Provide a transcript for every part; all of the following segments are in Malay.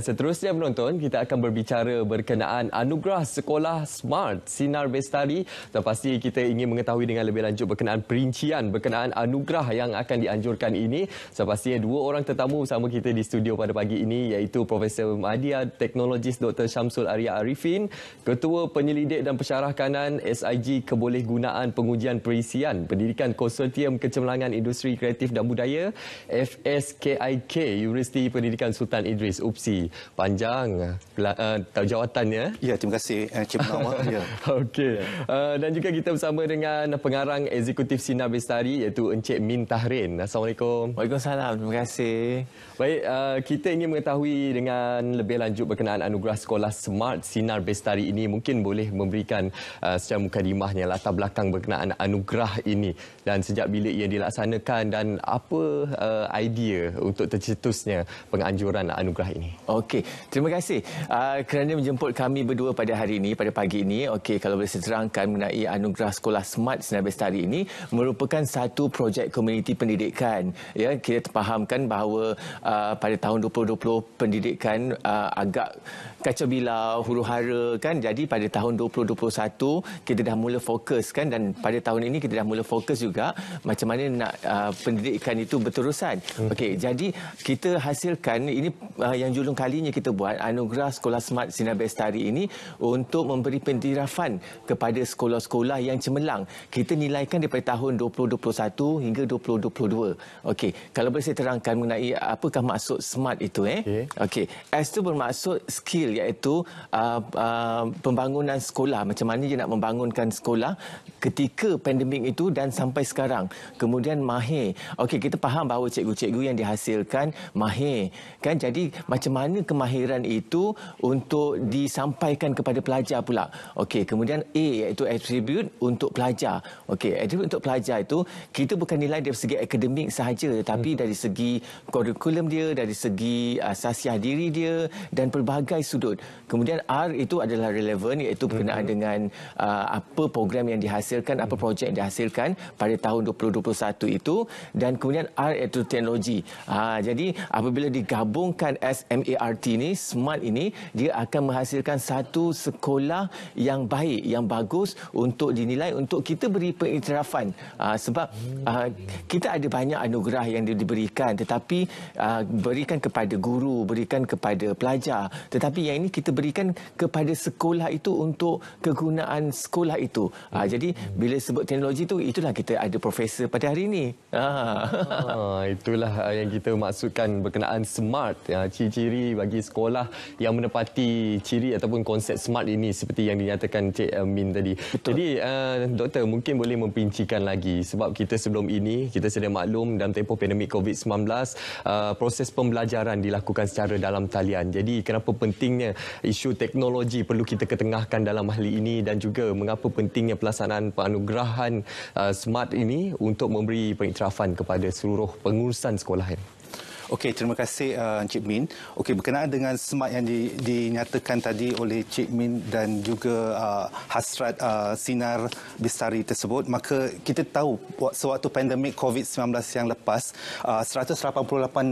Seterusnya penonton, kita akan berbicara berkenaan anugerah sekolah Smart Sinar Bestari. Dan pasti kita ingin mengetahui dengan lebih lanjut berkenaan perincian, berkenaan anugerah yang akan dianjurkan ini. Dan pastinya dua orang tetamu bersama kita di studio pada pagi ini iaitu Profesor Madia Teknologis Dr. Syamsul Arya Arifin, Ketua Penyelidik dan Pesyarah Kanan SIG Kebolehgunaan Pengujian Perisian Pendidikan Konsortium Kecemerlangan Industri Kreatif dan Budaya FSKIK Universiti Pendidikan Sultan Idris. Upsi panjang uh, jawatannya. Eh? Ya, terima kasih Encik Penama. ya. Okey. Uh, dan juga kita bersama dengan pengarang eksekutif Sinar Bestari iaitu Encik Min Tahrin. Assalamualaikum. Waalaikumsalam. Terima kasih. Baik, uh, kita ingin mengetahui dengan lebih lanjut berkenaan anugerah sekolah Smart Sinar Bestari ini mungkin boleh memberikan uh, secara mukadimahnya latar belakang berkenaan anugerah ini dan sejak bila ia dilaksanakan dan apa uh, idea untuk tercetusnya penganjuran anugerah ini. Okey, terima kasih uh, kerana menjemput kami berdua pada hari ini, pada pagi ini. Okey, kalau boleh saya terangkan mengenai anugerah Sekolah Smart Sinar Bestari ini merupakan satu projek komuniti pendidikan. Ya, kita terfahamkan bahawa uh, pada tahun 2020 pendidikan uh, agak kacau bilau, huru hara kan. Jadi pada tahun 2021 kita dah mula fokus kan dan pada tahun ini kita dah mula fokus juga macam mana nak uh, pendidikan itu berterusan. Hmm. Okey, jadi kita hasilkan ini uh, yang julung kalinya kita buat anugerah Sekolah Smart Sinar Bestari ini untuk memberi pendirafan kepada sekolah-sekolah yang cemerlang. Kita nilaikan daripada tahun 2021 hingga 2022. Okey, kalau boleh saya terangkan mengenai apakah maksud smart itu eh. Okey. Okay. S itu bermaksud skill iaitu uh, uh, pembangunan sekolah, macam mana dia nak membangunkan sekolah ketika pandemik itu dan sampai sekarang. Kemudian mahir. Okey, kita faham bahawa cikgu-cikgu yang dihasilkan mahir. Kan jadi macam mana mana kemahiran itu untuk disampaikan kepada pelajar pula. Okey, kemudian A iaitu attribute untuk pelajar. Okey, attribute untuk pelajar itu kita bukan nilai dari segi akademik sahaja tetapi hmm. dari segi kurikulum dia, dari segi uh, sasiah diri dia dan pelbagai sudut. Kemudian R itu adalah relevan iaitu berkenaan hmm. dengan uh, apa program yang dihasilkan, apa hmm. projek yang dihasilkan pada tahun 2021 itu dan kemudian R iaitu teknologi. Ha, jadi apabila digabungkan SMA SRT ini SMART ini, dia akan menghasilkan satu sekolah yang baik, yang bagus untuk dinilai, untuk kita beri pengiktirafan. Ah, sebab ah, kita ada banyak anugerah yang diberikan, tetapi ah, berikan kepada guru, berikan kepada pelajar. Tetapi yang ini kita berikan kepada sekolah itu untuk kegunaan sekolah itu. Jadi bila sebut teknologi itu, itulah kita ada profesor pada hari ini. Itulah yang kita maksudkan berkenaan SMART, ciri-ciri bagi sekolah yang menepati ciri ataupun konsep smart ini seperti yang dinyatakan Cik eh, Min tadi. Betul. Jadi uh, doktor mungkin boleh mempincikan lagi sebab kita sebelum ini kita sedia maklum dalam tempoh pandemik COVID-19 uh, eh, proses pembelajaran dilakukan secara dalam talian. Jadi kenapa pentingnya isu teknologi perlu kita ketengahkan dalam hal ini dan juga mengapa pentingnya pelaksanaan penganugerahan uh, smart ini untuk memberi pengiktirafan kepada seluruh pengurusan sekolah ini. Okey, terima kasih uh, Cik Min. Okey, berkenaan dengan semak yang di, dinyatakan tadi oleh Cik Min dan juga uh, hasrat uh, sinar bisari tersebut, maka kita tahu sewaktu pandemik COVID-19 yang lepas, uh, 188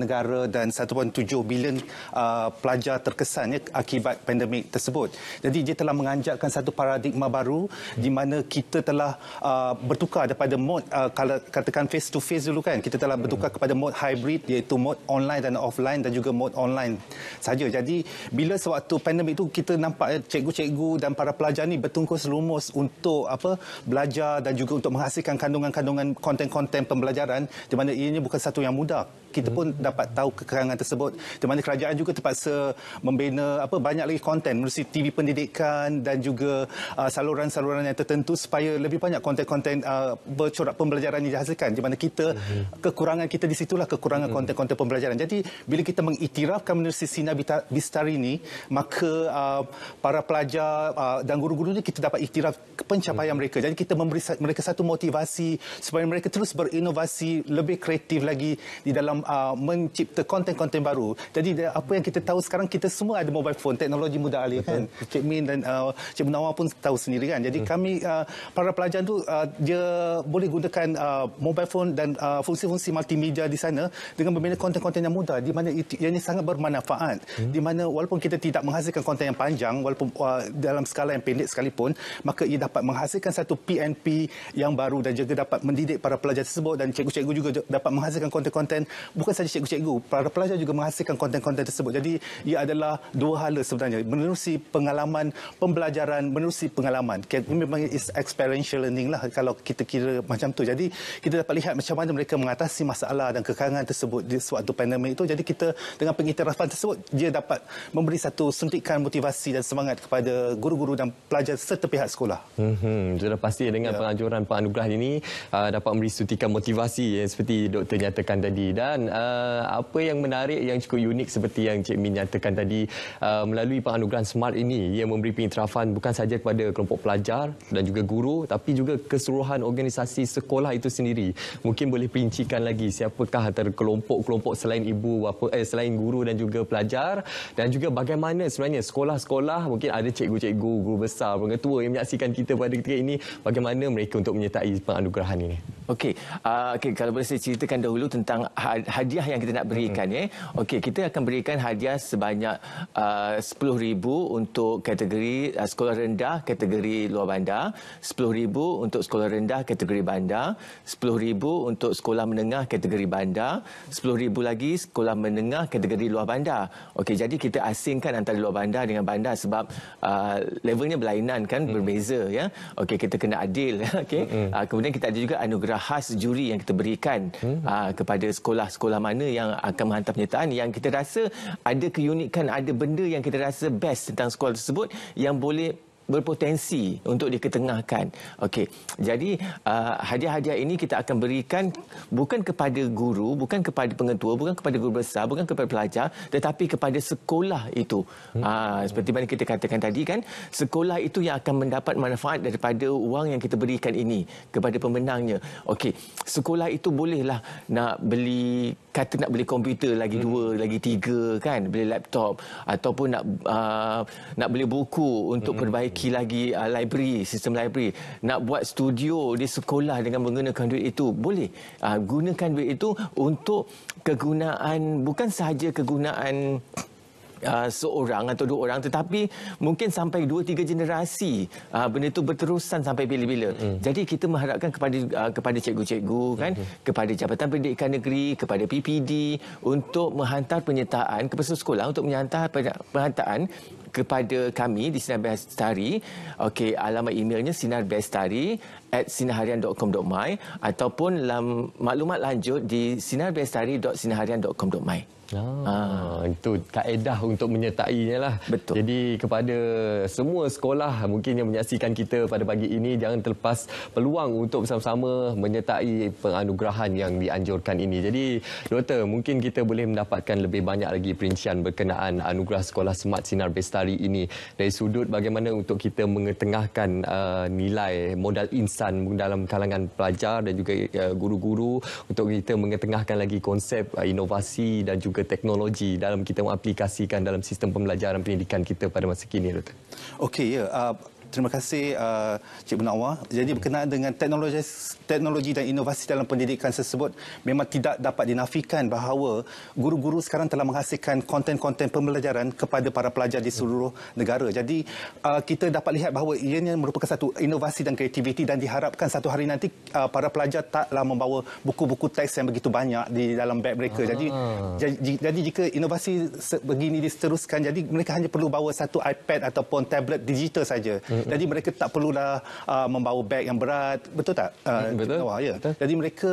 negara dan 1.7 bilion uh, pelajar terkesan ya, akibat pandemik tersebut. Jadi, dia telah menganjakkan satu paradigma baru di mana kita telah uh, bertukar daripada mode, uh, katakan face-to-face dulu kan, kita telah bertukar kepada mode hybrid iaitu mode online dan offline dan juga mode online saja. Jadi bila sewaktu pandemik itu kita nampak eh, cikgu-cikgu dan para pelajar ni bertungkus lumus untuk apa belajar dan juga untuk menghasilkan kandungan-kandungan konten-konten pembelajaran di mana ianya bukan satu yang mudah kita pun dapat tahu kekurangan tersebut di mana kerajaan juga terpaksa membina apa banyak lagi konten melalui TV pendidikan dan juga uh, saluran-saluran yang tertentu supaya lebih banyak konten-konten uh, bercorak pembelajaran ini dihasilkan di mana kita mhm. kekurangan kita di situlah kekurangan mhm. konten-konten pembelajaran jadi bila kita mengiktirafkan menerusi Sina Bistar ini maka uh, para pelajar uh, dan guru-guru ini kita dapat iktiraf pencapaian mhm. mereka jadi kita memberi mereka satu motivasi supaya mereka terus berinovasi lebih kreatif lagi di dalam Um, uh, mencipta konten-konten baru. Jadi apa yang kita tahu sekarang kita semua ada mobile phone, teknologi mudah alih kan. Cik Min dan uh, Cik Munawar pun tahu sendiri kan. Jadi hmm. kami uh, para pelajar tu uh, dia boleh gunakan uh, mobile phone dan uh, fungsi-fungsi multimedia di sana dengan membina konten-konten yang mudah di mana ini sangat bermanfaat. Hmm. Di mana walaupun kita tidak menghasilkan konten yang panjang walaupun uh, dalam skala yang pendek sekalipun maka ia dapat menghasilkan satu PNP yang baru dan juga dapat mendidik para pelajar tersebut dan cikgu-cikgu juga dapat menghasilkan konten-konten bukan saja cikgu-cikgu, para pelajar juga menghasilkan konten-konten tersebut. Jadi ia adalah dua hal sebenarnya, menerusi pengalaman pembelajaran, menerusi pengalaman. Memang is experiential learning lah kalau kita kira macam tu. Jadi kita dapat lihat macam mana mereka mengatasi masalah dan kekangan tersebut di suatu pandemik itu. Jadi kita dengan pengiktirafan tersebut, dia dapat memberi satu suntikan motivasi dan semangat kepada guru-guru dan pelajar serta pihak sekolah. Hmm, sudah pasti dengan ya. penganjuran Pak Anugrah ini uh, dapat memberi suntikan motivasi yang seperti doktor nyatakan tadi dan Han, uh, apa yang menarik yang cukup unik seperti yang Cik Min nyatakan tadi uh, melalui penganugerahan SMART ini ia memberi pengiktirafan bukan saja kepada kelompok pelajar dan juga guru tapi juga keseluruhan organisasi sekolah itu sendiri. Mungkin boleh perincikan lagi siapakah antara kelompok-kelompok selain ibu bapa, eh, selain guru dan juga pelajar dan juga bagaimana sebenarnya sekolah-sekolah mungkin ada cikgu-cikgu, guru besar, pengetua yang menyaksikan kita pada ketika ini bagaimana mereka untuk menyertai penganugerahan ini. Okey, uh, ah, okay. kalau boleh saya ceritakan dahulu tentang hadiah yang kita nak berikan. Mm -hmm. eh. Okey, kita akan berikan hadiah sebanyak ah, uh, RM10,000 untuk kategori uh, sekolah rendah, kategori luar bandar. RM10,000 untuk sekolah rendah, kategori bandar. RM10,000 untuk sekolah menengah, kategori bandar. RM10,000 lagi sekolah menengah, kategori luar bandar. Okey, jadi kita asingkan antara luar bandar dengan bandar sebab uh, levelnya berlainan kan, mm -hmm. berbeza. ya. Okey, kita kena adil. Ya. Okay. Mm -hmm. uh, kemudian kita ada juga anugerah khas juri yang kita berikan hmm. aa, ah, kepada sekolah-sekolah mana yang akan menghantar penyertaan yang kita rasa ada keunikan ada benda yang kita rasa best tentang sekolah tersebut yang boleh berpotensi untuk diketengahkan. Okey. Jadi uh, hadiah-hadiah uh, ini kita akan berikan bukan kepada guru, bukan kepada pengetua, bukan kepada guru besar, bukan kepada pelajar, tetapi kepada sekolah itu. Hmm. Uh, seperti mana kita katakan tadi kan, sekolah itu yang akan mendapat manfaat daripada wang yang kita berikan ini kepada pemenangnya. Okey. Sekolah itu bolehlah nak beli kata nak beli komputer lagi hmm. dua, lagi tiga kan, beli laptop ataupun nak uh, nak beli buku untuk hmm. perbaiki lagi uh, library, sistem library, nak buat studio di sekolah dengan menggunakan duit itu, boleh. Uh, gunakan duit itu untuk kegunaan, bukan sahaja kegunaan uh, seorang atau dua orang tetapi mungkin sampai dua tiga generasi uh, benda itu berterusan sampai bila-bila. Mm. Jadi kita mengharapkan kepada uh, kepada cikgu-cikgu kan hmm. kepada Jabatan Pendidikan Negeri kepada PPD untuk menghantar penyertaan ke peserta sekolah untuk menghantar penyertaan kepada kami di Sinar Bestari. Okey, alamat emailnya Sinar Bestari at sinarharian.com.my ataupun lam, maklumat lanjut di sinarbestari.sinarharian.com.my. Ah, ah, itu kaedah untuk menyertainya lah. Betul. Jadi kepada semua sekolah mungkin yang menyaksikan kita pada pagi ini jangan terlepas peluang untuk bersama-sama menyertai penganugerahan yang dianjurkan ini. Jadi doktor mungkin kita boleh mendapatkan lebih banyak lagi perincian berkenaan anugerah sekolah Smart Sinar Besta kali ini dari sudut bagaimana untuk kita mengetengahkan uh, nilai modal insan dalam kalangan pelajar dan juga uh, guru-guru uh, untuk kita mengetengahkan lagi konsep uh, inovasi dan juga teknologi dalam kita mengaplikasikan dalam sistem pembelajaran pendidikan kita pada masa kini. Okey, ya. Yeah. Uh terima kasih uh, Cik Munawar. Jadi berkenaan dengan teknologi teknologi dan inovasi dalam pendidikan tersebut memang tidak dapat dinafikan bahawa guru-guru sekarang telah menghasilkan konten-konten pembelajaran kepada para pelajar di seluruh negara. Jadi uh, kita dapat lihat bahawa ianya merupakan satu inovasi dan kreativiti dan diharapkan satu hari nanti uh, para pelajar taklah membawa buku-buku teks yang begitu banyak di dalam beg mereka. Jadi ah. jadi jika inovasi begini diteruskan jadi mereka hanya perlu bawa satu iPad ataupun tablet digital saja. Hmm. Jadi mereka tak perlulah uh, membawa beg yang berat, betul tak? Uh, betul. Kawal, ah, ya. betul. Jadi mereka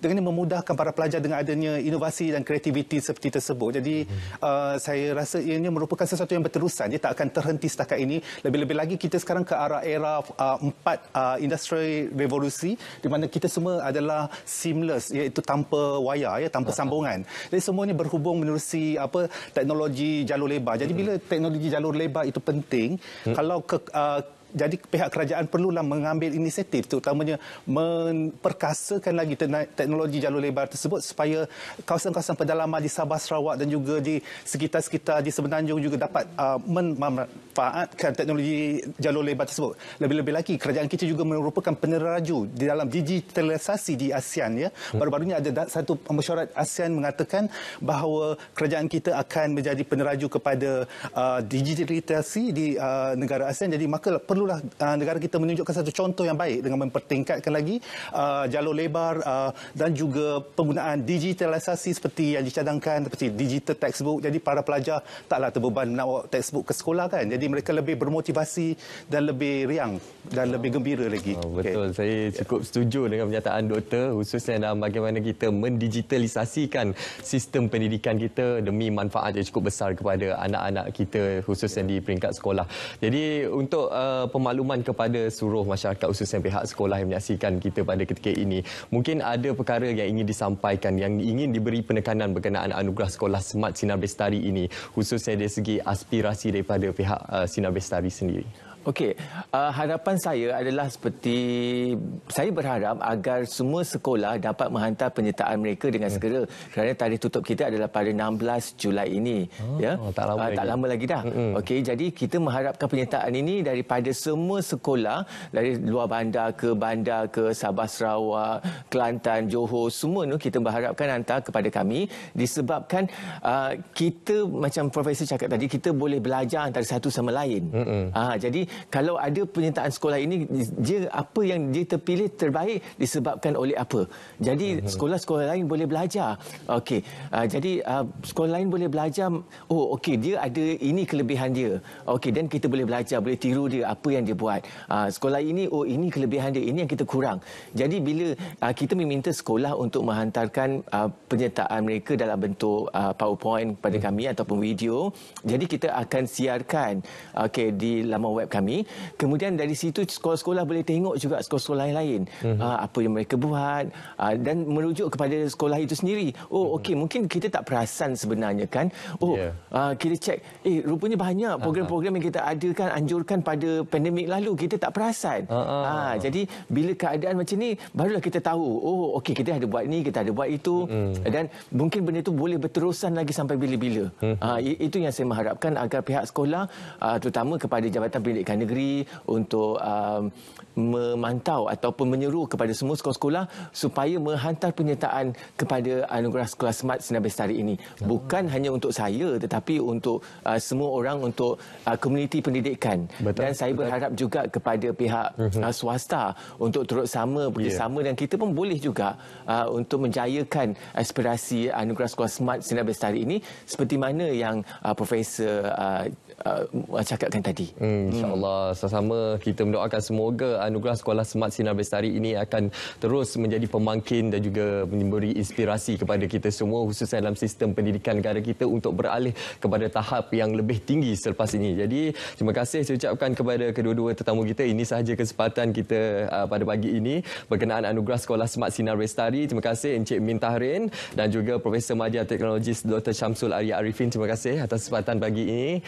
dengan ini memudahkan para pelajar dengan adanya inovasi dan kreativiti seperti tersebut. Jadi uh, saya rasa ianya merupakan sesuatu yang berterusan. Dia tak akan terhenti setakat ini. Lebih-lebih lagi kita sekarang ke arah era uh, empat uh, industri revolusi di mana kita semua adalah seamless iaitu tanpa wayar ya tanpa ah. sambungan. Jadi semuanya berhubung menerusi apa teknologi jalur lebar. Jadi bila teknologi jalur lebar itu penting, mm. kalau ke, uh, 어, jadi pihak kerajaan perlulah mengambil inisiatif terutamanya memperkasakan lagi teknologi jalur lebar tersebut supaya kawasan-kawasan pedalaman di Sabah Sarawak dan juga di sekitar-sekitar di Semenanjung juga dapat uh, memanfaatkan teknologi jalur lebar tersebut. Lebih-lebih lagi kerajaan kita juga merupakan peneraju di dalam digitalisasi di ASEAN ya. Hmm. Baru-barunya ada satu mesyuarat ASEAN mengatakan bahawa kerajaan kita akan menjadi peneraju kepada uh, digitalisasi di uh, negara ASEAN jadi maka perlu perlulah uh, negara kita menunjukkan satu contoh yang baik dengan mempertingkatkan lagi uh, jalur lebar uh, dan juga penggunaan digitalisasi seperti yang dicadangkan seperti digital textbook. Jadi para pelajar taklah terbeban nak bawa textbook ke sekolah kan. Jadi mereka lebih bermotivasi dan lebih riang dan lebih gembira lagi. Oh, betul. Okay. Saya cukup setuju dengan pernyataan doktor khususnya dalam bagaimana kita mendigitalisasikan sistem pendidikan kita demi manfaat yang cukup besar kepada anak-anak kita khususnya yeah. di peringkat sekolah. Jadi untuk uh, pemakluman kepada seluruh masyarakat khususnya pihak sekolah yang menyaksikan kita pada ketika ini. Mungkin ada perkara yang ingin disampaikan, yang ingin diberi penekanan berkenaan anugerah sekolah Smart Sinar Bestari ini, khususnya dari segi aspirasi daripada pihak uh, Sinar Bestari sendiri. Okey, uh, harapan saya adalah seperti saya berharap agar semua sekolah dapat menghantar penyertaan mereka dengan hmm. segera kerana tarikh tutup kita adalah pada 16 Julai ini, oh, ya. Oh, tak, lama uh, tak lama lagi dah. Hmm. Okey, jadi kita mengharapkan penyertaan ini daripada semua sekolah dari luar bandar ke bandar ke Sabah Sarawak, Kelantan, Johor, semua tu kita berharapkan hantar kepada kami disebabkan uh, kita macam profesor cakap tadi kita boleh belajar antara satu sama lain. Hmm. Uh, jadi kalau ada penyertaan sekolah ini dia apa yang dia terpilih terbaik disebabkan oleh apa jadi mhm. sekolah-sekolah lain boleh belajar okey uh, jadi uh, sekolah lain boleh belajar oh okey dia ada ini kelebihan dia okey dan kita boleh belajar boleh tiru dia apa yang dia buat uh, sekolah ini oh ini kelebihan dia ini yang kita kurang jadi bila uh, kita meminta sekolah untuk menghantarkan uh, penyertaan mereka dalam bentuk uh, powerpoint kepada hmm. kami ataupun video jadi kita akan siarkan okey di laman web kami kami. Kemudian dari situ sekolah-sekolah boleh tengok juga sekolah-sekolah lain-lain. Mm-hmm. apa yang mereka buat ah, dan merujuk kepada sekolah itu sendiri. Oh, mm-hmm. okey. Mungkin kita tak perasan sebenarnya kan. Oh, yeah. Ya. kita cek. Eh, rupanya banyak program-program yang kita adakan, anjurkan pada pandemik lalu. Kita tak perasan. Uh-huh. Uh, jadi, bila keadaan macam ni barulah kita tahu. Oh, okey. Kita ada buat ni, kita ada buat itu. Mm-hmm. Dan mungkin benda itu boleh berterusan lagi sampai bila-bila. Mm-hmm. Uh, itu yang saya mengharapkan agar pihak sekolah, terutama kepada Jabatan pendidikan pendidikan negeri untuk um, memantau ataupun menyeru kepada semua sekolah-sekolah supaya menghantar penyertaan kepada anugerah sekolah smart Sinar Bestari ini bukan hanya untuk saya tetapi untuk uh, semua orang untuk uh, komuniti pendidikan betul, dan saya betul. berharap juga kepada pihak mhm. uh, swasta untuk turut sama bersama yeah. dan kita pun boleh juga uh, untuk menjayakan aspirasi anugerah sekolah smart Sinar Bestari ini seperti mana yang uh, profesor uh, uh, cakapkan tadi. Hmm. InsyaAllah sama-sama kita mendoakan semoga anugerah Sekolah Smart Sinar Bestari ini akan terus menjadi pemangkin dan juga memberi inspirasi kepada kita semua khususnya dalam sistem pendidikan negara kita untuk beralih kepada tahap yang lebih tinggi selepas ini. Jadi terima kasih saya ucapkan kepada kedua-dua tetamu kita. Ini sahaja kesempatan kita uh, pada pagi ini berkenaan anugerah Sekolah Smart Sinar Bestari. Terima kasih Encik Min Tahrin dan juga Profesor Madya Teknologis Dr. Syamsul Arya Arifin. Terima kasih atas kesempatan pagi ini.